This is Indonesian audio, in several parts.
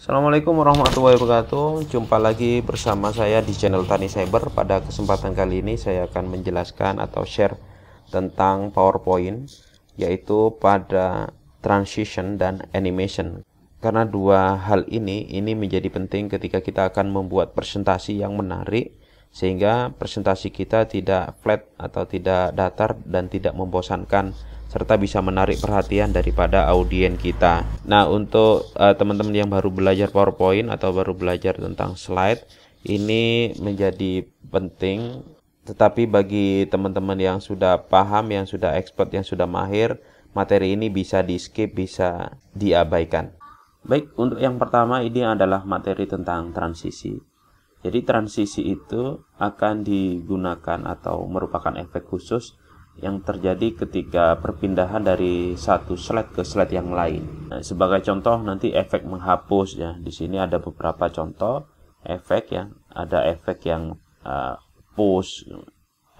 Assalamualaikum warahmatullahi wabarakatuh Jumpa lagi bersama saya di channel Tani Cyber Pada kesempatan kali ini saya akan menjelaskan atau share tentang PowerPoint Yaitu pada transition dan animation Karena dua hal ini, ini menjadi penting ketika kita akan membuat presentasi yang menarik sehingga presentasi kita tidak flat atau tidak datar dan tidak membosankan serta bisa menarik perhatian daripada audien kita. Nah, untuk eh, teman-teman uh, yang baru belajar PowerPoint atau baru belajar tentang slide, ini menjadi penting. Tetapi bagi teman-teman yang sudah paham, yang sudah expert, yang sudah mahir, materi ini bisa di-skip, bisa diabaikan. Baik, untuk yang pertama ini adalah materi tentang transisi. Jadi transisi itu akan digunakan atau merupakan efek khusus yang terjadi ketika perpindahan dari satu slide ke slide yang lain. Nah, sebagai contoh nanti efek menghapus ya. Di sini ada beberapa contoh efek ya. Ada efek yang uh, push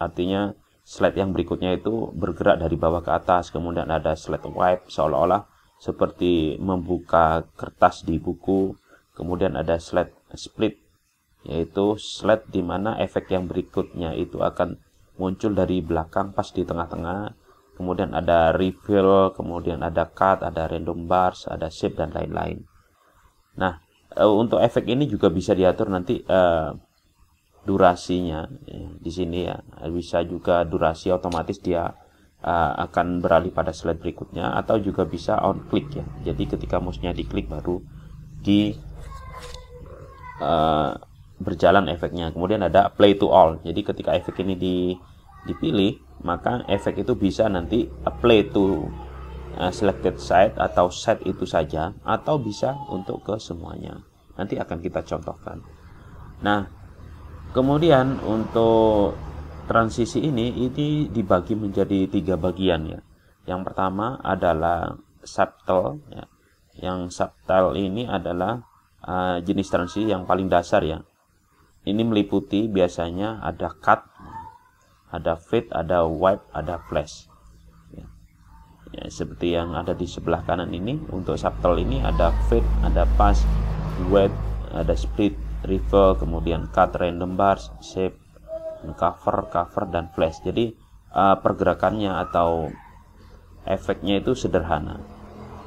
artinya slide yang berikutnya itu bergerak dari bawah ke atas. Kemudian ada slide wipe seolah-olah seperti membuka kertas di buku. Kemudian ada slide split yaitu slide di mana efek yang berikutnya itu akan muncul dari belakang pas di tengah-tengah kemudian ada reveal kemudian ada cut ada random bars ada shape dan lain-lain nah eh, untuk efek ini juga bisa diatur nanti uh, durasinya ya, di sini ya bisa juga durasi otomatis dia uh, akan beralih pada slide berikutnya atau juga bisa on click ya jadi ketika mouse-nya diklik baru di uh, berjalan efeknya. Kemudian ada play to all. Jadi ketika efek ini di, dipilih, maka efek itu bisa nanti play to uh, selected site atau set itu saja atau bisa untuk ke semuanya. Nanti akan kita contohkan. Nah, kemudian untuk transisi ini ini dibagi menjadi tiga bagian ya. Yang pertama adalah subtle ya. Yang subtle ini adalah uh, jenis transisi yang paling dasar ya ini meliputi biasanya ada cut, ada fade, ada wipe, ada flash. Ya. ya, seperti yang ada di sebelah kanan ini, untuk subtle ini ada fade, ada pass, wipe, ada split, reveal, kemudian cut, random bars, shape, cover, cover, dan flash. Jadi uh, pergerakannya atau efeknya itu sederhana.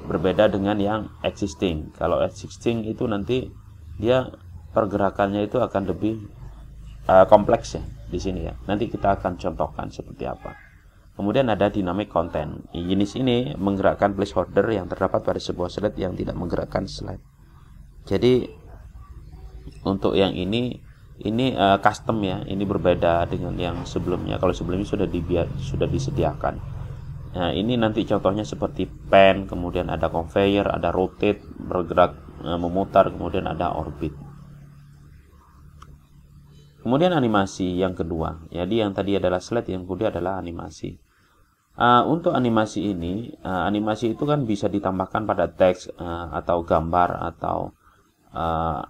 Berbeda dengan yang existing. Kalau existing itu nanti dia pergerakannya itu akan lebih uh, kompleks ya di sini ya. Nanti kita akan contohkan seperti apa. Kemudian ada dinamik konten. Jenis ini menggerakkan placeholder yang terdapat pada sebuah slide yang tidak menggerakkan slide. Jadi untuk yang ini ini uh, custom ya. Ini berbeda dengan yang sebelumnya. Kalau sebelumnya sudah dibiar sudah disediakan. Nah, ini nanti contohnya seperti pen, kemudian ada conveyor, ada rotate, bergerak eh, memutar, kemudian ada orbit. Kemudian animasi yang kedua. Jadi yang tadi adalah slide, yang kedua adalah animasi. Uh, untuk animasi ini, uh, animasi itu kan bisa ditambahkan pada teks uh, atau gambar atau uh,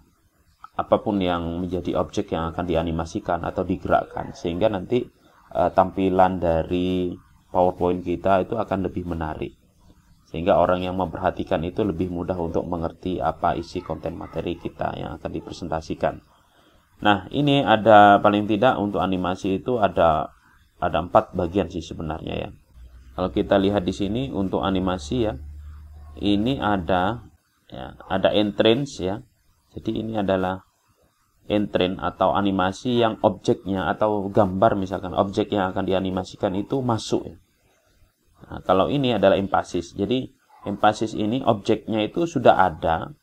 apapun yang menjadi objek yang akan dianimasikan atau digerakkan sehingga nanti uh, tampilan dari PowerPoint kita itu akan lebih menarik. Sehingga orang yang memperhatikan itu lebih mudah untuk mengerti apa isi konten materi kita yang akan dipresentasikan. Nah, ini ada paling tidak untuk animasi itu ada ada empat bagian sih sebenarnya ya. Kalau kita lihat di sini untuk animasi ya, ini ada ya, ada entrance ya. Jadi ini adalah entrance atau animasi yang objeknya atau gambar misalkan objek yang akan dianimasikan itu masuk ya. Nah, kalau ini adalah emphasis. Jadi emphasis ini objeknya itu sudah ada,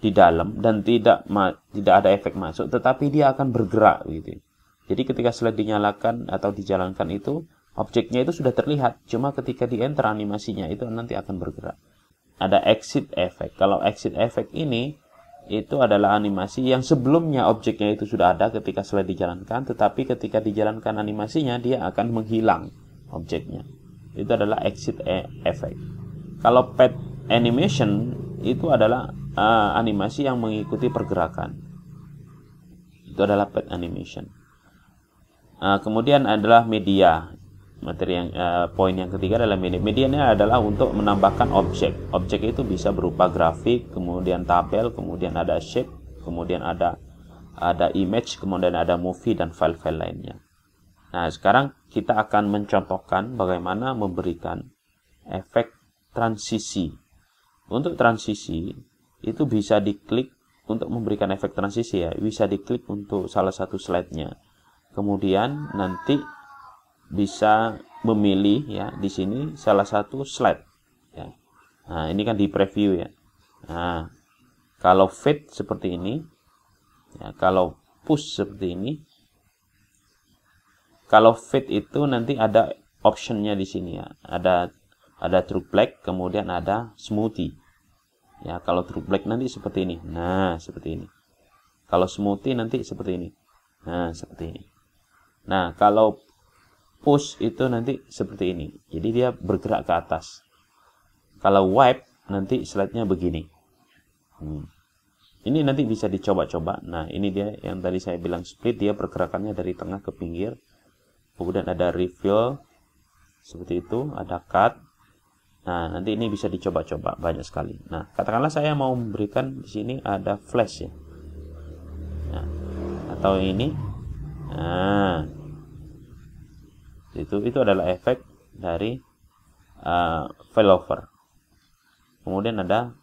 di dalam dan tidak tidak ada efek masuk tetapi dia akan bergerak gitu. Jadi ketika slide dinyalakan atau dijalankan itu objeknya itu sudah terlihat cuma ketika di enter animasinya itu nanti akan bergerak. Ada exit effect. Kalau exit effect ini itu adalah animasi yang sebelumnya objeknya itu sudah ada ketika slide dijalankan tetapi ketika dijalankan animasinya dia akan menghilang objeknya. Itu adalah exit e-, effect. Kalau pet animation itu adalah uh, animasi yang mengikuti pergerakan. Itu adalah pet animation. Uh, kemudian adalah media. Materi yang uh, poin yang ketiga adalah media. Medianya adalah untuk menambahkan objek. Objek itu bisa berupa grafik, kemudian tabel, kemudian ada shape, kemudian ada ada image, kemudian ada movie dan file-file lainnya. Nah, sekarang kita akan mencontohkan bagaimana memberikan efek transisi. Untuk transisi, itu bisa diklik untuk memberikan efek transisi ya bisa diklik untuk salah satu slide-nya kemudian nanti bisa memilih ya di sini salah satu slide ya nah ini kan di preview ya nah kalau fit seperti ini ya kalau push seperti ini kalau fit itu nanti ada optionnya di sini ya ada ada true black kemudian ada smoothie ya kalau true black nanti seperti ini nah seperti ini kalau smoothie nanti seperti ini nah seperti ini nah kalau push itu nanti seperti ini jadi dia bergerak ke atas kalau wipe nanti slide-nya begini hmm. ini nanti bisa dicoba-coba nah ini dia yang tadi saya bilang split dia pergerakannya dari tengah ke pinggir kemudian ada refill seperti itu ada cut Nah, nanti ini bisa dicoba-coba banyak sekali. Nah, katakanlah saya mau memberikan di sini ada flash ya. Nah, atau ini. Nah, itu itu adalah efek dari uh, failover. Kemudian ada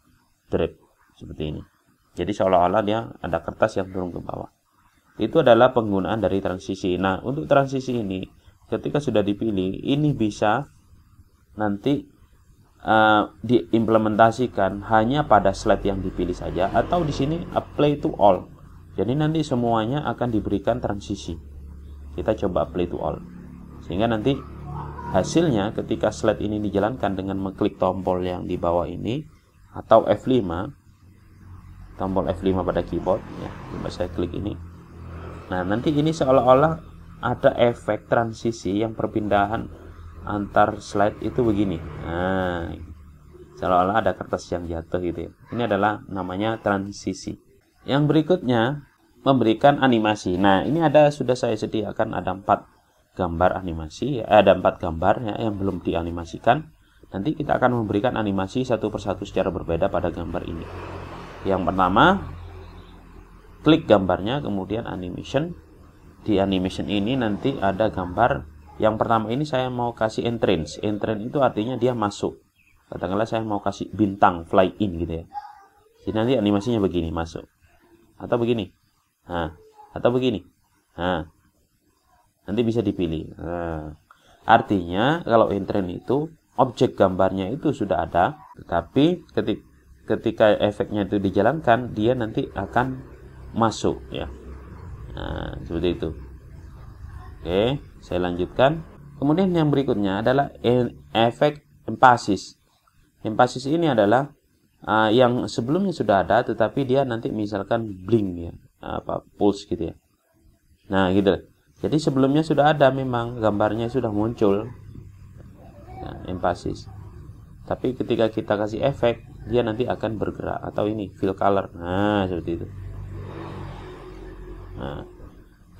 drip seperti ini. Jadi seolah-olah dia ada kertas yang turun ke bawah. Itu adalah penggunaan dari transisi. Nah, untuk transisi ini ketika sudah dipilih, ini bisa nanti Eh, diimplementasikan hanya pada slide yang dipilih saja atau di sini apply to all. Jadi nanti semuanya akan diberikan transisi. Kita coba apply to all. Sehingga nanti hasilnya ketika slide ini dijalankan dengan mengklik tombol yang di bawah ini atau F5 tombol F5 pada keyboard ya. Coba saya klik ini. Nah, nanti ini seolah-olah ada efek transisi yang perpindahan antar slide itu begini nah, seolah-olah ada kertas yang jatuh gitu ya ini adalah namanya transisi yang berikutnya memberikan animasi nah ini ada sudah saya sediakan ada empat gambar animasi eh, ada empat gambar ya, yang belum dianimasikan nanti kita akan memberikan animasi satu persatu secara berbeda pada gambar ini yang pertama klik gambarnya kemudian animation di animation ini nanti ada gambar yang pertama ini saya mau kasih entrance. Entrance itu artinya dia masuk. Katakanlah saya mau kasih bintang fly in gitu ya. Jadi nanti animasinya begini masuk. Atau begini. Nah, atau begini. Nah, nanti bisa dipilih. Nah, artinya kalau entrance itu objek gambarnya itu sudah ada, tetapi ketika ketika efeknya itu dijalankan dia nanti akan masuk ya nah, seperti itu Oke, saya lanjutkan. Kemudian yang berikutnya adalah e- efek empasis. Empasis ini adalah uh, yang sebelumnya sudah ada tetapi dia nanti misalkan bling ya, apa pulse gitu ya. Nah, gitu. Jadi sebelumnya sudah ada memang gambarnya sudah muncul. Nah, empasis. Tapi ketika kita kasih efek, dia nanti akan bergerak atau ini fill color. Nah, seperti itu. Nah.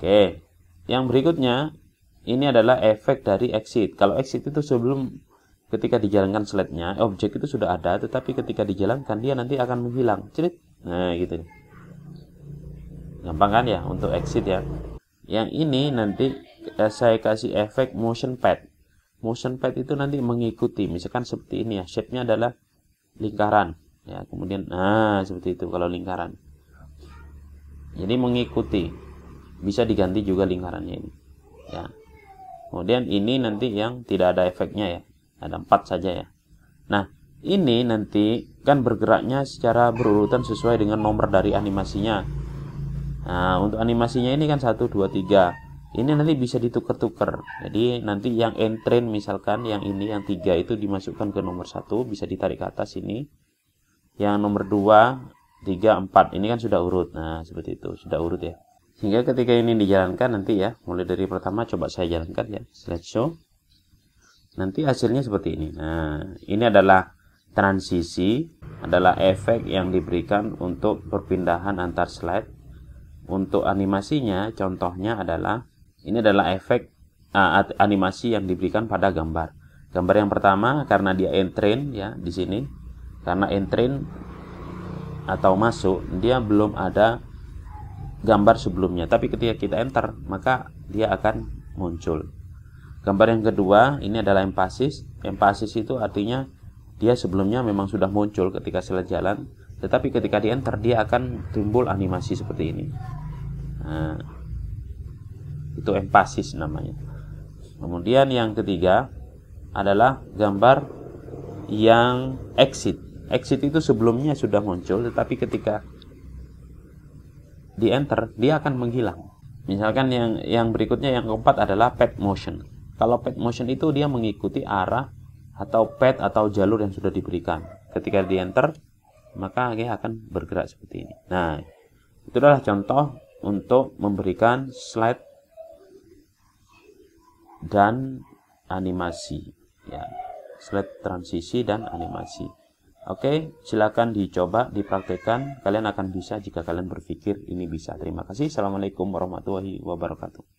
Oke. Okay. Yang berikutnya, ini adalah efek dari exit. Kalau exit itu sebelum ketika dijalankan slide-nya, eh, objek itu sudah ada, tetapi ketika dijalankan dia nanti akan menghilang. Cerit. Nah, gitu. Gampang kan ya untuk exit ya. Yang ini nanti eh, saya kasih efek motion pad. Motion pad itu nanti mengikuti. Misalkan seperti ini ya, shape-nya adalah lingkaran ya. Kemudian nah seperti itu kalau lingkaran. Jadi mengikuti bisa diganti juga lingkarannya ini ya kemudian ini nanti yang tidak ada efeknya ya ada empat saja ya nah ini nanti kan bergeraknya secara berurutan sesuai dengan nomor dari animasinya nah untuk animasinya ini kan 1, 2, 3 ini nanti bisa ditukar-tukar jadi nanti yang entrain misalkan yang ini yang tiga itu dimasukkan ke nomor satu bisa ditarik ke atas ini yang nomor 2 3, 4 ini kan sudah urut nah seperti itu sudah urut ya sehingga ketika ini dijalankan nanti ya mulai dari pertama coba saya jalankan ya slide show nanti hasilnya seperti ini nah ini adalah transisi adalah efek yang diberikan untuk perpindahan antar slide untuk animasinya contohnya adalah ini adalah efek uh, animasi yang diberikan pada gambar gambar yang pertama karena dia entrain ya di sini karena entrain atau masuk dia belum ada gambar sebelumnya tapi ketika kita enter maka dia akan muncul gambar yang kedua ini adalah empasis empasis itu artinya dia sebelumnya memang sudah muncul ketika sila jalan tetapi ketika di enter dia akan timbul animasi seperti ini nah, itu empasis namanya kemudian yang ketiga adalah gambar yang exit exit itu sebelumnya sudah muncul tetapi ketika di enter dia akan menghilang misalkan yang yang berikutnya yang keempat adalah pet motion kalau pet motion itu dia mengikuti arah atau pet atau jalur yang sudah diberikan ketika di enter maka dia akan bergerak seperti ini nah itu adalah contoh untuk memberikan slide dan animasi ya slide transisi dan animasi Oke, silakan dicoba, dipraktekkan. Kalian akan bisa jika kalian berpikir ini bisa. Terima kasih. Assalamualaikum warahmatullahi wabarakatuh.